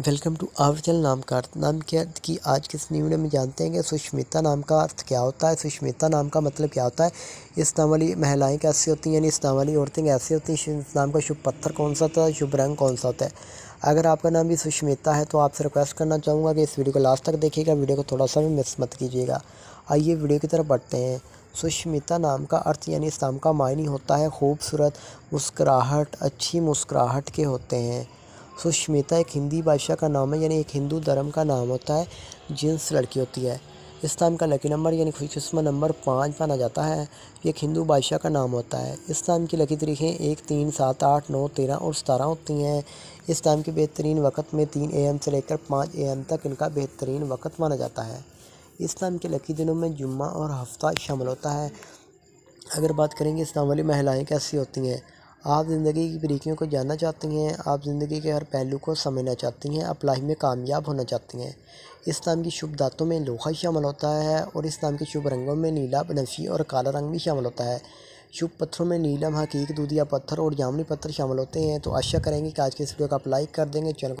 welcome to our channel नाम का अर्थ नाम के अर्थ की आज के इस न्यू में जानते हैं कि सुष्मिता नाम का अर्थ क्या होता है सुष्मिता नाम का मतलब क्या होता है इस नाम वाली महिलाएँ कैसी होती हैं यानी इस नाम वाली औरतें कैसी होती हैं इस नाम का शुभ पत्थर कौन सा होता है शुभ रंग कौन सा होता है अगर आपका नाम भी सुष्मिता है तो आपसे रिक्वेस्ट करना चाहूँगा कि इस वीडियो को लास्ट तक देखिएगा वीडियो को थोड़ा सा भी मिस मत कीजिएगा आइए वीडियो की तरफ बढ़ते हैं सुष्मिता नाम का अर्थ यानी इस नाम का मायनी होता है खूबसूरत मुस्कुराहट अच्छी मुस्कुराहट के होते हैं सुष्मिता एक हिंदी भाषा का नाम है यानी एक हिंदू धर्म का नाम होता है जिन्स लड़की होती है इस नाम का लकी नंबर यानी खुशकिस्म नंबर पाँच माना जाता है ये एक हिंदू बादशाह का नाम होता है इस नाम की लकी तरीक़ें एक तीन सात आठ नौ तेरह और सतारह होती हैं इस नाम के बेहतरीन वक्त में तीन एम से लेकर पाँच एम तक इनका बेहतरीन वक्त माना जाता है इस नाम के लकी दिनों में जुम्मा और हफ्ता शामिल होता है अगर बात करेंगे इस्लाम वाली महिलाएँ कैसी होती हैं आप ज़िंदगी की बारीकियों को जानना चाहती हैं आप ज़िंदगी के हर पहलू को समझना चाहती हैं आप लाइफ में कामयाब होना चाहती हैं इस नाम की शुभ दातों में लोहा शामिल होता है और इस नाम के शुभ रंगों में नीला बनफी और काला रंग भी शामिल होता है शुभ पत्थरों में नीलम हकीक दूधिया पत्थर और जामुनी पत्थर शामिल होते हैं तो आशा करेंगे कि आज के इस वीडियो को आप लाइक कर देंगे चैनल